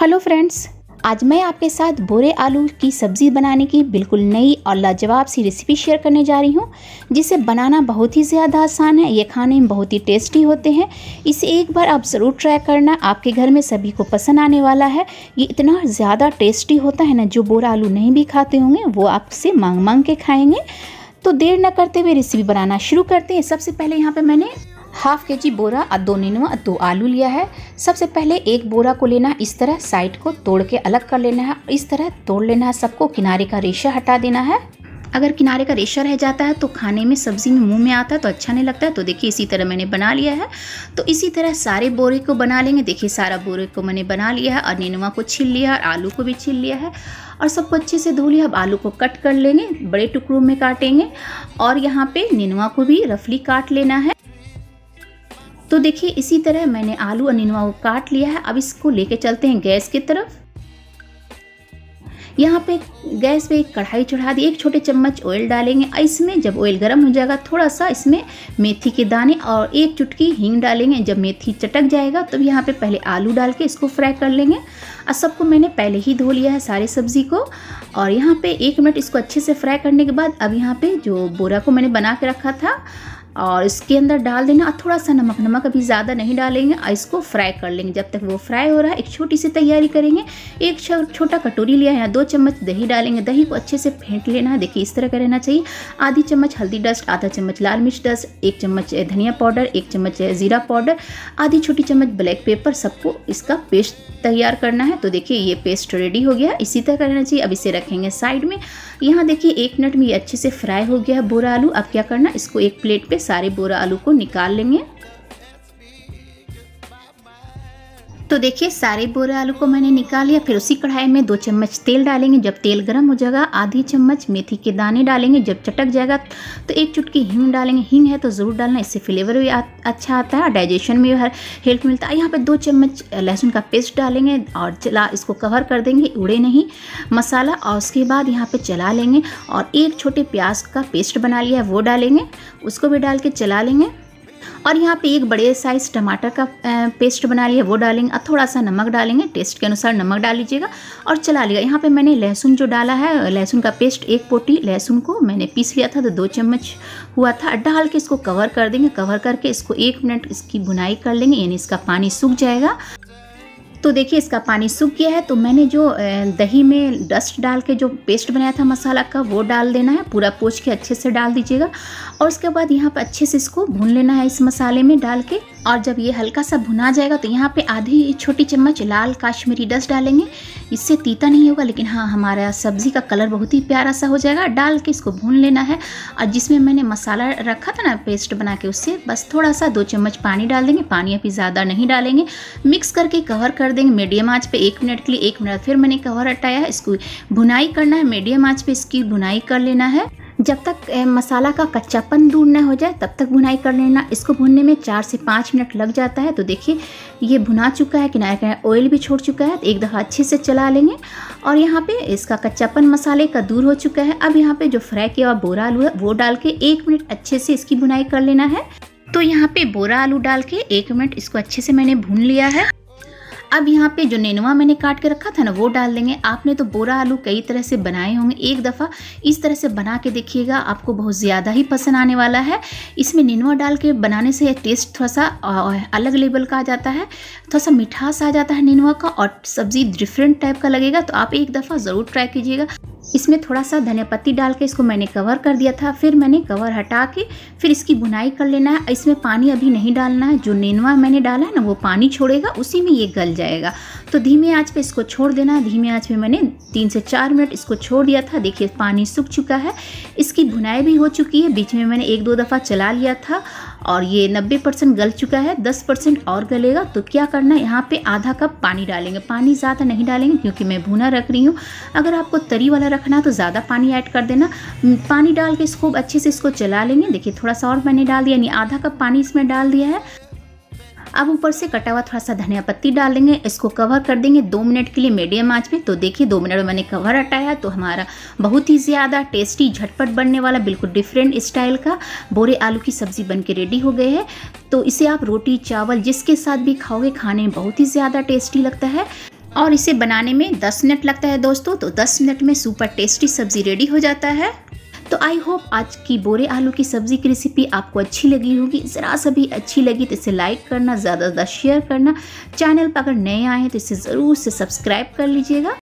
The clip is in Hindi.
हेलो फ्रेंड्स आज मैं आपके साथ बोरे आलू की सब्ज़ी बनाने की बिल्कुल नई और लाजवाब सी रेसिपी शेयर करने जा रही हूँ जिसे बनाना बहुत ही ज़्यादा आसान है ये खाने में बहुत ही टेस्टी होते हैं इसे एक बार आप ज़रूर ट्राई करना आपके घर में सभी को पसंद आने वाला है ये इतना ज़्यादा टेस्टी होता है ना जो बोरा आलू नहीं भी खाते होंगे वो आपसे मांग मांग के खाएँगे तो देर न करते हुए रेसिपी बनाना शुरू करते हैं सबसे पहले यहाँ पर मैंने हाफ के जी बोरा और दो नेनुआ और दो आलू लिया है सबसे पहले एक बोरा को लेना इस तरह साइड को तोड़ के अलग कर लेना है इस तरह तोड़ लेना है सबको किनारे का रेशा हटा देना है अगर किनारे का रेशा रह जाता है तो खाने में सब्जी में मुंह में आता है तो अच्छा नहीं लगता है तो देखिए इसी तरह मैंने बना लिया है तो इसी तरह सारे बोरे को बना लेंगे देखिए सारा बोरे को मैंने बना लिया है और नेनुआ को छील लिया और आलू को भी छील लिया है और सबको अच्छे से धो लिया अब आलू को कट कर लेंगे बड़े टुकड़ों में काटेंगे और यहाँ पर नेनुआ को भी रफली काट लेना है तो देखिए इसी तरह मैंने आलू और निनवा को काट लिया है अब इसको लेके चलते हैं गैस की तरफ यहाँ पे गैस पे एक कढ़ाई चढ़ा दी एक छोटे चम्मच ऑयल डालेंगे इसमें जब ऑयल गर्म हो जाएगा थोड़ा सा इसमें मेथी के दाने और एक चुटकी हींग डालेंगे जब मेथी चटक जाएगा तब यहाँ पे पहले आलू डाल के इसको फ्राई कर लेंगे और सबको मैंने पहले ही धो लिया है सारे सब्ज़ी को और यहाँ पे एक मिनट इसको अच्छे से फ्राई करने के बाद अब यहाँ पर जो बोरा को मैंने बना के रखा था और इसके अंदर डाल देना और थोड़ा सा नमक नमक अभी ज़्यादा नहीं डालेंगे और इसको फ्राई कर लेंगे जब तक वो फ्राई हो रहा है एक छोटी सी तैयारी करेंगे एक छोटा कटोरी लिया है दो चम्मच दही डालेंगे दही को अच्छे से फेंट लेना है देखिए इस तरह का रहना चाहिए आधी चम्मच हल्दी डस्ट आधा चम्मच लाल मिर्च डस्ट एक चम्मच धनिया पाउडर एक चम्मच ज़ीरा पाउडर आधी छोटी चम्मच ब्लैक पेपर सबको इसका पेस्ट तैयार करना है तो देखिए ये पेस्ट रेडी हो गया इसी तरह का रहना चाहिए अब इसे रखेंगे साइड में यहाँ देखिए एक मिनट में ये अच्छे से फ्राई हो गया है बोरा आलू अब क्या करना इसको एक प्लेट पे सारे बोरा आलू को निकाल लेंगे तो देखिए सारे बोरे आलू को मैंने निकाल लिया फिर उसी कढ़ाई में दो चम्मच तेल डालेंगे जब तेल गर्म हो जाएगा आधी चम्मच मेथी के दाने डालेंगे जब चटक जाएगा तो एक चुटकी हींग डालेंगे हींग है तो ज़रूर डालना इससे फ्लेवर भी आ, अच्छा आता है डाइजेशन में हर हेल्प मिलता है यहाँ पर दो चम्मच लहसुन का पेस्ट डालेंगे और चला इसको कवर कर देंगे उड़े नहीं मसाला और उसके बाद यहाँ पर चला लेंगे और एक छोटे प्याज का पेस्ट बना लिया है वो डालेंगे उसको भी डाल के चला लेंगे और यहाँ पे एक बड़े साइज़ टमाटर का पेस्ट बना लिया वो डालेंगे और थोड़ा सा नमक डालेंगे टेस्ट के अनुसार नमक डाल लीजिएगा और चला लिया यहाँ पे मैंने लहसुन जो डाला है लहसुन का पेस्ट एक पोटी लहसुन को मैंने पीस लिया था तो दो चम्मच हुआ था डाल के इसको कवर कर देंगे कवर करके इसको एक मिनट इसकी बुनाई कर लेंगे यानी इसका पानी सूख जाएगा तो देखिए इसका पानी सूख गया है तो मैंने जो दही में डस्ट डाल के जो पेस्ट बनाया था मसाला का वो डाल देना है पूरा पोछ के अच्छे से डाल दीजिएगा और उसके बाद यहाँ पर अच्छे से इसको भून लेना है इस मसाले में डाल के और जब ये हल्का सा भुना जाएगा तो यहाँ पे आधी छोटी चम्मच लाल काश्मीरी डस्ट डालेंगे इससे तीता नहीं होगा लेकिन हाँ हमारा सब्ज़ी का कलर बहुत ही प्यारा सा हो जाएगा डाल के इसको भून लेना है और जिसमें मैंने मसाला रखा था ना पेस्ट बना के उससे बस थोड़ा सा दो चम्मच पानी डाल देंगे पानी अभी ज़्यादा नहीं डालेंगे मिक्स करके कवर कर देंगे मीडियम आँच पर एक मिनट के लिए एक मिनट फिर मैंने कवर हटाया है इसको भुनाई करना है मीडियम आँच पर इसकी भुनाई कर लेना है जब तक मसाला का कच्चापन दूर न हो जाए तब तक भुनाई कर लेना इसको भुनने में चार से पाँच मिनट लग जाता है तो देखिए ये भुना चुका है किनारे किनारे ऑयल भी छोड़ चुका है तो एक दफ़ा अच्छे से चला लेंगे और यहाँ पे इसका कच्चापन मसाले का दूर हो चुका है अब यहाँ पे जो फ्राई किया हुआ बोरा आलू है वो डाल के एक मिनट अच्छे से इसकी भुनाई कर लेना है तो यहाँ पर बोरा आलू डाल के एक मिनट इसको अच्छे से मैंने भून लिया है अब यहाँ पे जो नेनुआ मैंने काट के रखा था ना वो डाल देंगे आपने तो बोरा आलू कई तरह से बनाए होंगे एक दफ़ा इस तरह से बना के देखिएगा आपको बहुत ज़्यादा ही पसंद आने वाला है इसमें नेनुआ डाल के बनाने से टेस्ट थोड़ा सा अलग लेवल का आ जाता है थोड़ा सा मिठास आ जाता है नेनुआ का और सब्ज़ी डिफरेंट टाइप का लगेगा तो आप एक दफ़ा ज़रूर ट्राई कीजिएगा इसमें थोड़ा सा धनिया पत्ती डाल के इसको मैंने कवर कर दिया था फिर मैंने कवर हटा के फिर इसकी बुनाई कर लेना है इसमें पानी अभी नहीं डालना है जो नेनवा मैंने डाला है ना वो पानी छोड़ेगा उसी में ये गल जाएगा तो धीमी आंच पे इसको छोड़ देना है धीमी आंच में मैंने तीन से चार मिनट इसको छोड़ दिया था देखिए पानी सूख चुका है इसकी भुनाई भी हो चुकी है बीच में मैंने एक दो दफ़ा चला लिया था और ये 90 परसेंट गल चुका है 10 परसेंट और गलेगा तो क्या करना है यहाँ पे आधा कप पानी डालेंगे पानी ज़्यादा नहीं डालेंगे क्योंकि मैं भुना रख रही हूँ अगर आपको तरी वाला रखना है तो ज़्यादा पानी ऐड कर देना पानी डाल के इसको अच्छे से इसको चला लेंगे देखिए थोड़ा सा और मैंने डाल दिया यानी आधा कप पानी इसमें डाल दिया है अब ऊपर से कटा हुआ थोड़ा सा धनिया पत्ती डाल देंगे इसको कवर कर देंगे दो मिनट के लिए मीडियम आंच में तो देखिए दो मिनट में मैंने कवर हटाया तो हमारा बहुत ही ज़्यादा टेस्टी झटपट बनने वाला बिल्कुल डिफरेंट स्टाइल का बोरे आलू की सब्ज़ी बन के रेडी हो गए है तो इसे आप रोटी चावल जिसके साथ भी खाओगे खाने में बहुत ही ज़्यादा टेस्टी लगता है और इसे बनाने में 10 मिनट लगता है दोस्तों तो 10 मिनट में सुपर टेस्टी सब्ज़ी रेडी हो जाता है तो आई होप आज की बोरे आलू की सब्ज़ी की रेसिपी आपको अच्छी लगी होगी ज़रा सा भी अच्छी लगी तो इसे लाइक करना ज़्यादा ज़्यादा शेयर करना चैनल पर अगर नए आए हैं तो इसे ज़रूर से सब्सक्राइब कर लीजिएगा